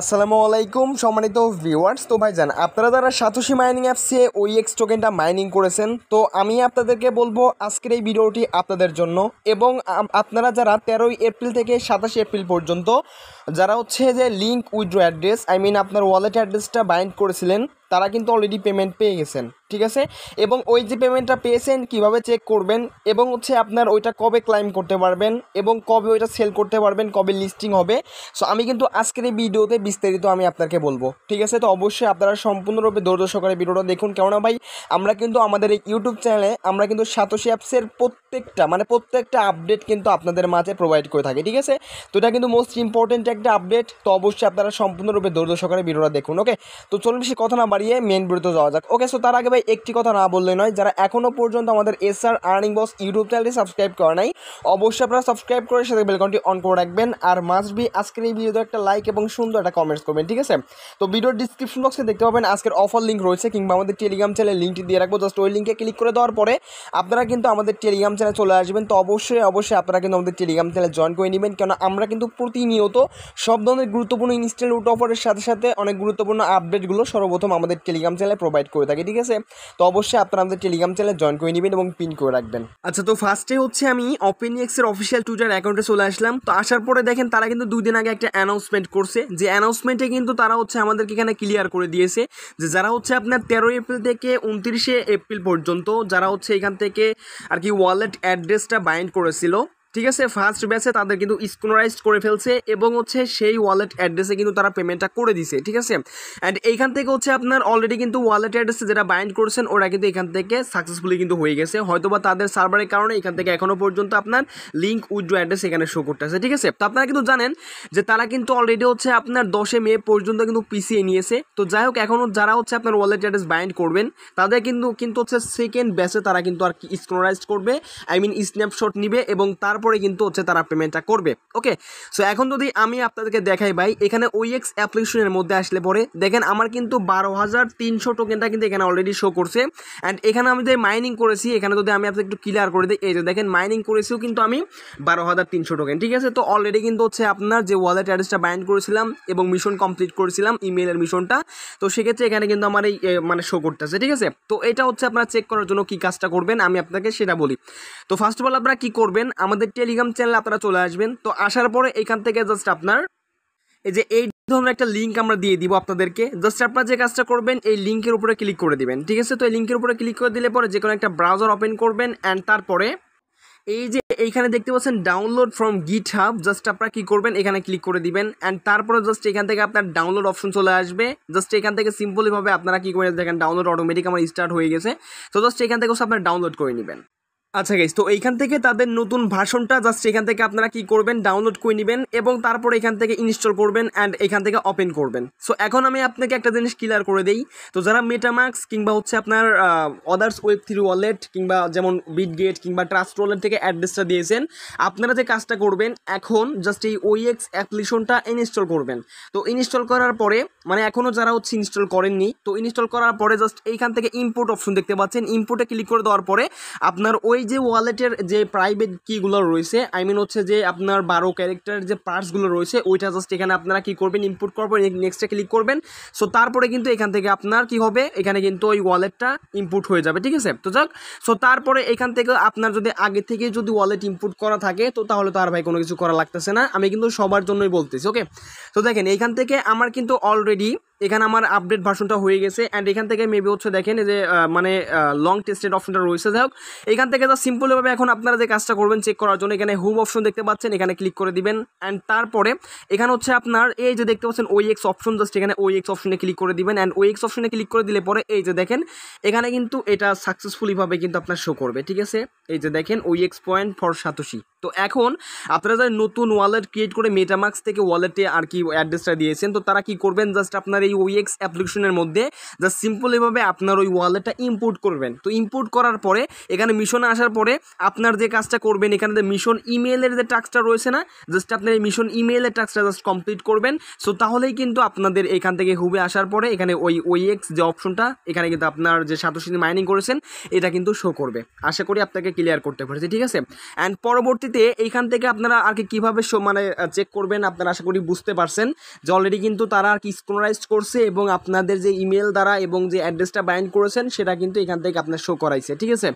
আসসালামু আলাইকুম সম্মানিত ভিউয়ার্স তো ভাই ভাইজান আপনারা যারা সাতোশি মাইনিং অ্যাপসে ওই এক্স টোকেনটা মাইনিং করেছেন তো আমি আপনাদেরকে বলবো আজকের এই ভিডিওটি আপনাদের জন্য এবং আপনারা যারা তেরোই এপ্রিল থেকে সাতাশে এপ্রিল পর্যন্ত যারা হচ্ছে যে link withdraw address I mean আপনার ওয়ালেট অ্যাড্রেসটা বাইন্ড করেছিলেন তারা কিন্তু অলরেডি পেমেন্ট পেয়ে গেছেন ঠিক আছে এবং ওই যে পেমেন্টটা পেয়েছেন কিভাবে চেক করবেন এবং হচ্ছে আপনার ওইটা কবে ক্লাইম করতে পারবেন এবং কবে ওইটা সেল করতে পারবেন কবে লিস্টিং হবে সো আমি কিন্তু আজকের এই ভিডিওতে বিস্তারিত আমি আপনাকে বলবো ঠিক আছে তো অবশ্যই আপনারা সম্পূর্ণরূপে ধৈর্য সহকারে ভিডিওটা দেখুন কেননা ভাই আমরা কিন্তু আমাদের এই ইউটিউব চ্যানেলে আমরা কিন্তু সাতোশি অ্যাপসের প্রত্যেকটা মানে প্রত্যেকটা আপডেট কিন্তু আপনাদের মাঝে প্রোভাইড করে থাকি ঠিক আছে তো এটা কিন্তু মোস্ট ইম্পর্টেন্ট একটা আপডেট তো অবশ্যই আপনারা সম্পূর্ণরূপে ধৈর্য সহকারে ভিডিওটা দেখুন ওকে তো চলুন বেশি কথা না বাড়িয়ে মেন ভিডিওতে যাওয়া যাক ওকে সো তার আগে ভাই একটি কথা না বললে নয় যারা এখনও পর্যন্ত আমাদের S R earning boss YouTube চ্যানেলটি সাবস্ক্রাইব করে নাই অবশ্যই আপনারা সাবস্ক্রাইব করে সাথে বেলকনটি অন করে রাখবেন আর মাস্ট বি আজকের এই ভিডিওতে একটা লাইক এবং সুন্দর একটা কমেন্টস করবেন ঠিক আছে তো ভিডিওর ডিসক্রিপশন বক্সে দেখতে পাবেন আজকের অফার লিঙ্ক রয়েছে কিংবা আমাদের টেলিগ্রাম চ্যানেলের লিঙ্কটি দিয়ে রাখবো জাস্ট ওই লিঙ্কে ক্লিক করে দেওয়ার পরে আপনারা কিন্তু আমাদের টেলিগ্রাম চ্যানেল চলে আসবেন তো অবশ্যই অবশ্যই আপনারা কিন্তু আমাদের টেলিগ্রাম চ্যানেল জয়েন করে নেবেন কেননা আমরা কিন্তু প্রতিনিয়ত সব ধরনের গুরুত্বপূর্ণ ইনস্টেন্ট রুট অফারের সাথে সাথে অনেক গুরুত্বপূর্ণ আপডেটগুলো সর্বপ্রথম আমাদের আমাদের টেলিগ্রাম চ্যানেলে প্রোভাইড করে থাকি ঠিক আছে তো অবশ্যই আপনারা আমাদের টেলিগ্রাম চ্যানেলে জয়েন করে নেবেন এবং পিন করে রাখবেন আচ্ছা তো ফার্স্টে হচ্ছে আমি ওপেনিএক্সের অফিসিয়াল টুইটার অ্যাকাউন্টে চলে আসলাম তো আসার পরে দেখেন তারা কিন্তু দুই দিন আগে একটা অ্যানাউন্সমেন্ট করছে যে অ্যানাউন্সমেন্টে কিন্তু তারা হচ্ছে আমাদেরকে এখানে ক্লিয়ার করে দিয়েছে যে যারা হচ্ছে আপনার তেরোই এপ্রিল থেকে উনত্রিশে এপ্রিল পর্যন্ত যারা হচ্ছে এখান থেকে আর কি ওয়ালেট অ্যাড্রেসটা বাইন্ড করেছিল ঠিক আছে ফার্স্ট ব্যাচে তাদের কিন্তু স্কুনারাইজ করে ফেলছে এবং হচ্ছে সেই ওয়ালেট অ্যাড্রেসে কিন্তু তারা পেমেন্টটা করে দিছে ঠিক আছে অ্যান্ড এইখান থেকে হচ্ছে আপনার অলরেডি কিন্তু ওয়ালেট অ্যাড্রেসে যেটা বাইন্ড করছেন ওরা কিন্তু এখান থেকে সাকসেসফুলি কিন্তু হয়ে গেছে হয়তোবা তাদের সার্ভারের কারণে এখান থেকে এখনও পর্যন্ত আপনার লিঙ্ক উইড্রো অ্যাড্রেস এখানে শো করতেছে ঠিক আছে তো আপনারা কিন্তু জানেন যে তারা কিন্তু অলরেডি হচ্ছে আপনার দশে মে পর্যন্ত কিন্তু পিছিয়ে নিয়েছে তো যাই হোক এখনও যারা হচ্ছে আপনার ওয়ালেট অ্যাড্রেস বাইন্ড করবেন তাদের কিন্তু কিন্তু হচ্ছে সেকেন্ড ব্যাচে তারা কিন্তু আর কি স্কুনারাইজ করবে আই মিন স্ন্যাপশট নিবে এবং তারপর তারপরে কিন্তু হচ্ছে তারা পেমেন্টটা করবে ওকে সো এখন যদি আমি আপনাদেরকে দেখাই ভাই এখানে ওই এক্স অ্যাপ্লিকেশনের মধ্যে আসলে পরে দেখেন আমার কিন্তু বারো হাজার তিনশো টোকেনটা কিন্তু এখানে অলরেডি শো করছে অ্যান্ড এখানে আমি যে মাইনিং করেছি এখানে যদি আমি আপনাকে একটু ক্লিয়ার করে দিই এই যে দেখেন মাইনিং করেছিও কিন্তু আমি বারো হাজার তিনশো টোকেন ঠিক আছে তো অলরেডি কিন্তু হচ্ছে আপনার যে ওয়ালেট অ্যাড্রেসটা বাইন্ড করেছিলাম এবং মিশন কমপ্লিট করেছিলাম ইমেলের মিশনটা তো সেক্ষেত্রে এখানে কিন্তু আমার এই মানে শো করতেছে ঠিক আছে তো এটা হচ্ছে আপনারা চেক করার জন্য কী কাজটা করবেন আমি আপনাকে সেটা বলি তো ফার্স্ট অফ অল আপনারা কী করবেন আমাদের টেলিগ্রাম চ্যানেল আপনারা চলে আসবেন তো আসার পরে এখান থেকে জাস্ট আপনার এই যে এই ধরনের একটা লিঙ্ক আমরা দিয়ে দিব আপনাদেরকে জাস্ট আপনারা যে কাজটা করবেন এই লিঙ্কের উপরে ক্লিক করে দিবেন ঠিক আছে তো এই লিঙ্কের উপরে ক্লিক করে দিলে পরে যে কোনো একটা ব্রাউজার ওপেন করবেন অ্যান্ড তারপরে এই যে এইখানে দেখতে পাচ্ছেন download from GitHub just আপনারা কী করবেন এখানে ক্লিক করে দিবেন অ্যান্ড তারপরে জাস্ট এখান থেকে আপনার ডাউনলোড অপশন চলে আসবে জাস্ট এখান থেকে সিম্পলিভাবে আপনারা কী করে দেখেন ডাউনলোড অটোমেটিক আমার স্টার্ট হয়ে গেছে তো জাস্ট এখান থেকে আপনার ডাউনলোড করে নেবেন আচ্ছা গাইজ তো এইখান থেকে তাদের নতুন ভার্সনটা জাস্ট এখান থেকে আপনারা কি করবেন ডাউনলোড করে নেবেন এবং তারপর এখান থেকে ইনস্টল করবেন অ্যান্ড এখান থেকে ওপেন করবেন সো এখন আমি আপনাকে একটা জিনিস ক্লিয়ার করে দিই তো যারা মেটামাক্স কিংবা হচ্ছে আপনার আদার্স ওয়েব থ্রি ওয়ালেট কিংবা যেমন বিটগেট কিংবা ট্রাস্ট ওয়ালেট থেকে অ্যাড্রেসটা দিয়েছেন আপনারা যে কাজটা করবেন এখন জাস্ট এই এক্স অ্যাপ্লিকেশনটা ইনস্টল করবেন তো ইনস্টল করার পরে মানে এখনও যারা হচ্ছে ইনস্টল করেননি তো ইনস্টল করার পরে জাস্ট এইখান থেকে ইম্পোর্ট অপশন দেখতে পাচ্ছেন ইম্পোর্টে ক্লিক করে দেওয়ার পরে আপনার ওই যে ওয়ালেটের যে প্রাইভেট কিগুলো রয়েছে আই মিন হচ্ছে যে আপনার বারো ক্যারেক্টার যে পার্টসগুলো রয়েছে ওইটা জাস্ট এখানে আপনারা কি করবেন ইনপুট করবেন নেক্সটে ক্লিক করবেন সো তারপরে কিন্তু এখান থেকে আপনার কি হবে এখানে কিন্তু ওই ওয়ালেটটা ইনপুট হয়ে যাবে ঠিক আছে তো যাক সো তারপরে এখান থেকে আপনার যদি আগে থেকে যদি ওয়ালেট ইনপুট করা থাকে তো তাহলে তো আর ভাই কোনো কিছু করা লাগতেছে না আমি কিন্তু সবার জন্যই বলতেছি ওকে তো দেখেন এখান থেকে আমার কিন্তু অলরেডি এখানে আমার আপডেট ভার্সনটা হয়ে গেছে অ্যান্ড এখান থেকে মেবি হচ্ছে দেখেন যে মানে লং টেস্টেড অপশনটা রয়েছে যাই হোক এখান থেকে যা সিম্পলভাবে এখন আপনারা যে কাজটা করবেন চেক করার জন্য এখানে হুব অপশন দেখতে পাচ্ছেন এখানে ক্লিক করে দিবেন অ্যান্ড তারপরে এখানে হচ্ছে আপনার এই যে দেখতে পাচ্ছেন ওই এক্স অপশন জাস্ট এখানে ওই এক্স অপশনে ক্লিক করে দিবেন অ্যান্ড ওই এক্স অপশনে ক্লিক করে দিলে পরে এই যে দেখেন এখানে কিন্তু এটা সাকসেসফুলিভাবে কিন্তু আপনার শো করবে ঠিক আছে এই যে দেখেন ওই এক্স পয়েন্ট ফর সাতোশি তো এখন আপনারা যারা নতুন ওয়ালেট ক্রিয়েট করে মেটামার্ক্স থেকে ওয়ালেটে আর কি অ্যাড্রেসটা দিয়েছেন তো তারা কি করবেন জাস্ট আপনার এই ওয়েক্স অ্যাপ্লিকেশনের e মধ্যে জাস্ট সিম্পল এভাবে আপনার ওই ওয়ালেটটা ইম্পোর্ট করবেন তো ইম্পোর্ট করার পরে এখানে মিশনে আসার পরে আপনার যে কাজটা করবেন এখানে যে মিশন ইমেলের যে টাস্কটা রয়েছে না জাস্ট আপনার এই মিশন ইমেলের টাস্কটা জাস্ট কমপ্লিট করবেন সো তাহলেই কিন্তু আপনাদের এখান থেকে হুবে আসার পরে এখানে ওই ওয়েক্স e যে অপশনটা এখানে কিন্তু আপনার যে সাতোশিনী মাইনিং করেছেন এটা কিন্তু শো করবে আশা করি আপনাকে ক্লিয়ার করতে পারছি ঠিক আছে অ্যান্ড পরবর্তীতে এখান থেকে আপনারা আর কি কীভাবে মানে চেক করবেন আপনারা আশা করি বুঝতে পারছেন যে অলরেডি কিন্তু তারা আর কি স্কোনারাইজ করছে এবং আপনাদের যে ইমেল দ্বারা এবং যে অ্যাড্রেসটা বাইন্ড করেছেন সেটা কিন্তু এখান থেকে আপনার শো করাইছে ঠিক আছে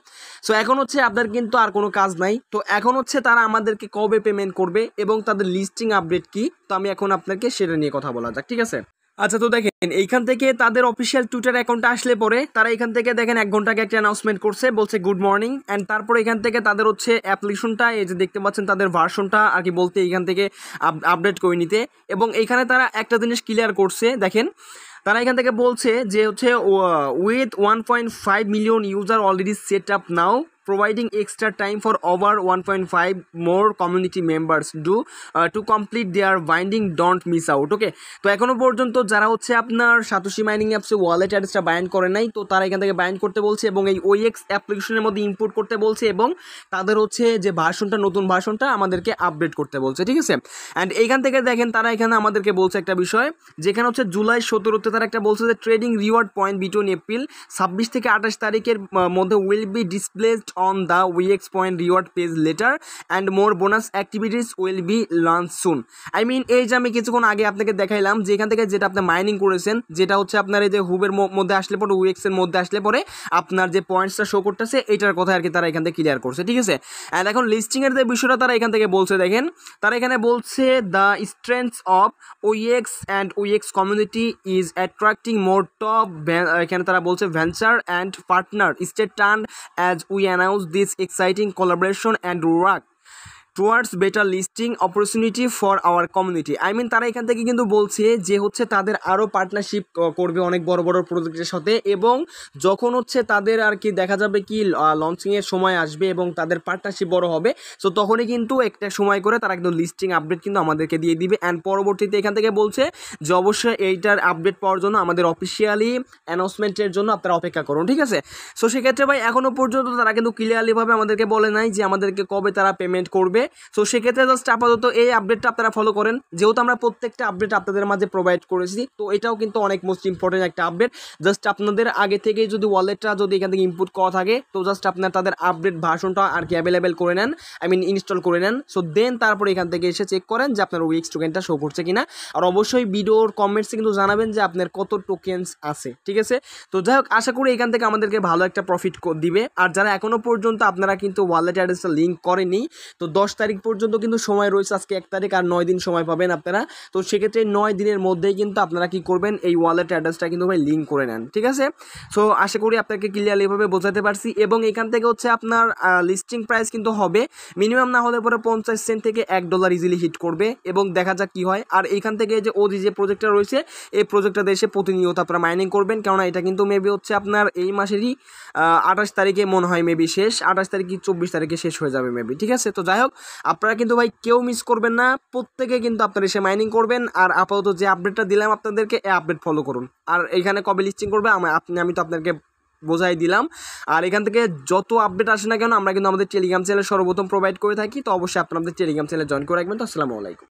সো এখন হচ্ছে আপনার কিন্তু আর কোনো কাজ নাই তো এখন হচ্ছে তারা আমাদেরকে কবে পেমেন্ট করবে এবং তাদের লিস্টিং আপডেট কি তো আমি এখন আপনাকে সেটা নিয়ে কথা বলা যাক ঠিক আছে আচ্ছা তো দেখেন এইখান থেকে তাদের অফিসিয়াল টুইটার অ্যাকাউন্টটা আসলে পরে তারা এখান থেকে দেখেন এক ঘন্টা আগে একটা অ্যানাউন্সমেন্ট করছে বলছে গুড মর্নিং অ্যান্ড তারপরে এখান থেকে তাদের হচ্ছে অ্যাপ্লিকেশনটা এই যে দেখতে পাচ্ছেন তাদের ভার্সনটা আর কি বলতে এখান থেকে আপডেট করে নিতে এবং এখানে তারা একটা জিনিস ক্লিয়ার করছে দেখেন তারা এখান থেকে বলছে যে হচ্ছে with one point five million user already set up now providing extra time for over 1.5 more community members do uh, to complete their binding don't miss out okay তো এখনও পর্যন্ত যারা হচ্ছে আপনার সাতোশি মাইনিং অ্যাপসে ওয়ালেট অ্যাড্রেসটা bind করে নাই তো তারা এখান থেকে বাইন্ড করতে বলছে এবং এই এক্স অ্যাপ্লিকেশনের e মধ্যে ইম্পোর্ট করতে বলছে এবং তাদের হচ্ছে যে ভার্সনটা নতুন ভার্সনটা আমাদেরকে আপডেট করতে বলছে ঠিক আছে অ্যান্ড এখান থেকে দেখেন তারা এখানে আমাদেরকে বলছে একটা বিষয় যেখানে হচ্ছে জুলাই সতেরোতে তারা একটা বলছে যে trading reward point between April ছাব্বিশ থেকে আঠাশ তারিখের মধ্যে will be displaced on the VX point reward page later and more bonus activities will be launched soon. I mean এই যে আমি কিছুক্ষণ আগে আপনাকে দেখাইলাম যে এখান থেকে যেটা আপনি মাইনিং করেছেন যেটা হচ্ছে আপনার এই যে হুবের মধ্যে আসলে পরে উইএক্স এর মধ্যে আসলে পরে আপনার যে পয়েন্টসটা শো করতেছে এটার কথা আর কি তারা এখান থেকে ক্লিয়ার করছে ঠিক আছে অ্যান্ড এখন লিস্টিংয়ের যে বিষয়টা তারা এখান থেকে বলছে দেখেন তারা এখানে বলছে the strength of OEX and OEX community is attracting more top এখানে তারা বলছে venture and partner state turn as we an announced this exciting collaboration and work towards better listing opportunity for our community I mean তারা এখান থেকে কিন্তু বলছে যে হচ্ছে তাদের আরও পার্টনারশিপ করবে অনেক বড় বড় প্রজেক্টের সাথে এবং যখন হচ্ছে তাদের আর কি দেখা যাবে কি লঞ্চিংয়ের সময় আসবে এবং তাদের পার্টনারশিপ বড় হবে সো তখনই কিন্তু একটা সময় করে তারা কিন্তু লিস্টিং আপডেট কিন্তু আমাদেরকে দিয়ে দিবে অ্যান্ড পরবর্তীতে এখান থেকে বলছে যে অবশ্যই এইটার আপডেট পাওয়ার জন্য আমাদের অফিসিয়ালি অ্যানাউন্সমেন্টের জন্য আপনারা অপেক্ষা করুন ঠিক আছে সো সেক্ষেত্রে ভাই এখনও পর্যন্ত তারা কিন্তু ক্লিয়ারলিভাবে আমাদেরকে বলে নাই যে আমাদেরকে কবে তারা পেমেন্ট করবে থাকবে সো সেক্ষেত্রে জাস্ট আপাতত এই আপডেটটা আপনারা ফলো করেন যেহেতু আমরা প্রত্যেকটা আপডেট আপনাদের মাঝে প্রোভাইড করেছি তো এটাও কিন্তু অনেক মোস্ট ইম্পর্টেন্ট একটা আপডেট জাস্ট আপনাদের আগে থেকে যদি ওয়ালেটটা যদি এখান থেকে ইম্পুট করা থাকে তো জাস্ট আপনার তাদের আপডেট ভার্সনটা আর কি অ্যাভেলেবেল করে নেন আই মিন ইনস্টল করে নেন সো দেন তারপরে এখান থেকে এসে চেক করেন যে আপনার উইক্স টোকেনটা শো করছে কিনা আর অবশ্যই ভিডিওর কমেন্টসে কিন্তু জানাবেন যে আপনার কত টোকেন্স আছে ঠিক আছে তো যাই হোক আশা করি এখান থেকে আমাদেরকে ভালো একটা প্রফিট দিবে আর যারা এখনও পর্যন্ত আপনারা কিন্তু ওয়ালেট অ্যাড্রেসটা লিঙ্ক করেনি তো দশ দশ তারিখ পর্যন্ত কিন্তু সময় রয়েছে আজকে এক তারিখ আর নয় দিন সময় পাবেন আপনারা তো সেক্ষেত্রে নয় দিনের মধ্যেই কিন্তু আপনারা কি করবেন এই ওয়ালেট অ্যাড্রেসটা কিন্তু ভাই লিঙ্ক করে নেন ঠিক আছে সো আশা করি আপনাকে ক্লিয়ারলিভাবে বোঝাতে পারছি এবং এখান থেকে হচ্ছে আপনার লিস্টিং প্রাইস কিন্তু হবে মিনিমাম না হলে পরে পঞ্চাশ সেন্ট থেকে এক ডলার ইজিলি হিট করবে এবং দেখা যাক কী হয় আর এইখান থেকে যে ওজি যে প্রজেক্টটা রয়েছে এই প্রজেক্টটা দেশে প্রতিনিয়ত আপনারা মাইনিং করবেন কেননা এটা কিন্তু মেবি হচ্ছে আপনার এই মাসেরই আঠাশ তারিখে মনে হয় মেবি শেষ আঠাশ তারিখ কি চব্বিশ তারিখে শেষ হয়ে যাবে মেবি ঠিক আছে তো যাই হোক আপনারা কিন্তু ভাই কেউ মিস করবেন না প্রত্যেকে কিন্তু আপনারা এসে মাইনিং করবেন আর আপাতত যে আপডেটটা দিলাম আপনাদেরকে এই আপডেট ফলো করুন আর এখানে কবে লিস্টিং করবে আপনি আমি তো আপনাদেরকে বোঝাই দিলাম আর এখান থেকে যত আপডেট আসে না কেন আমরা কিন্তু আমাদের টেলিগ্রাম চ্যানেল সর্বপ্রথম প্রোভাইড করে থাকি তো অবশ্যই আপনাদের টেলিগ্রাম চ্যানেল জয়েন করে রাখবেন তো আসসালামু আলাইকুম